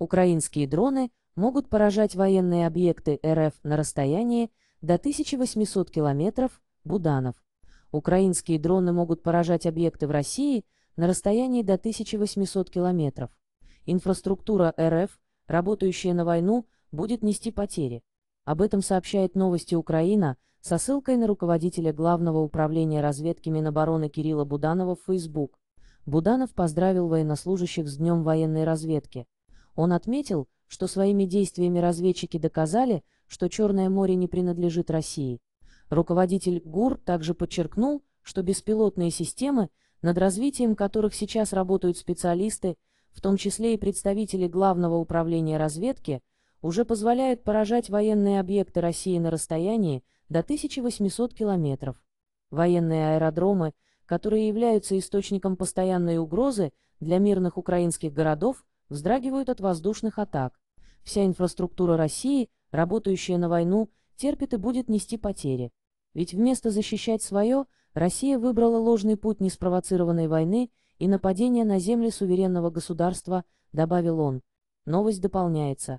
Украинские дроны могут поражать военные объекты РФ на расстоянии до 1800 километров Буданов. Украинские дроны могут поражать объекты в России на расстоянии до 1800 километров. Инфраструктура РФ, работающая на войну, будет нести потери. Об этом сообщает новости Украина со ссылкой на руководителя Главного управления разведки Минобороны Кирилла Буданова в Facebook. Буданов поздравил военнослужащих с Днем военной разведки. Он отметил, что своими действиями разведчики доказали, что Черное море не принадлежит России. Руководитель ГУР также подчеркнул, что беспилотные системы, над развитием которых сейчас работают специалисты, в том числе и представители Главного управления разведки, уже позволяют поражать военные объекты России на расстоянии до 1800 километров. Военные аэродромы, которые являются источником постоянной угрозы для мирных украинских городов, вздрагивают от воздушных атак. Вся инфраструктура России, работающая на войну, терпит и будет нести потери. Ведь вместо защищать свое, Россия выбрала ложный путь неспровоцированной войны и нападения на земли суверенного государства, добавил он. Новость дополняется.